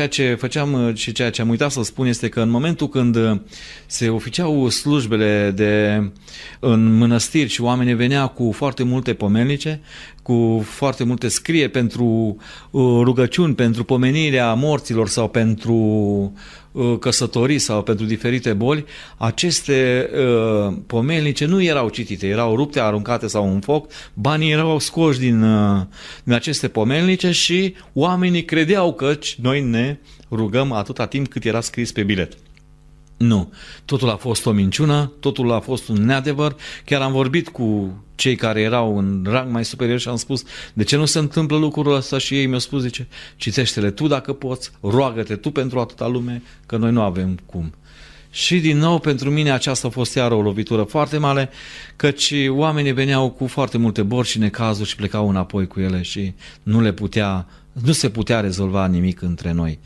Ceea ce făceam uh, și ceea ce am uitat să spun este că în momentul când uh, se oficiau slujbele de, uh, în mănăstiri și oamenii venea cu foarte multe pomenice, cu foarte multe scrie pentru rugăciuni, pentru pomenirea morților sau pentru Uh, căsătorii sau pentru diferite boli, aceste uh, pomelnice nu erau citite, erau rupte, aruncate sau în foc, banii erau scoși din, uh, din aceste pomelnice și oamenii credeau că noi ne rugăm atâta timp cât era scris pe bilet. Nu. Totul a fost o minciună, totul a fost un neadevăr. Chiar am vorbit cu cei care erau în rang mai superior și am spus de ce nu se întâmplă lucrul ăsta și ei mi-au spus, zice, citește-le tu dacă poți, roagă-te tu pentru atâta lume, că noi nu avem cum. Și din nou pentru mine aceasta a fost iară o lovitură foarte mare, căci oamenii veneau cu foarte multe borci și necazuri și plecau înapoi cu ele și nu le putea, nu se putea rezolva nimic între noi.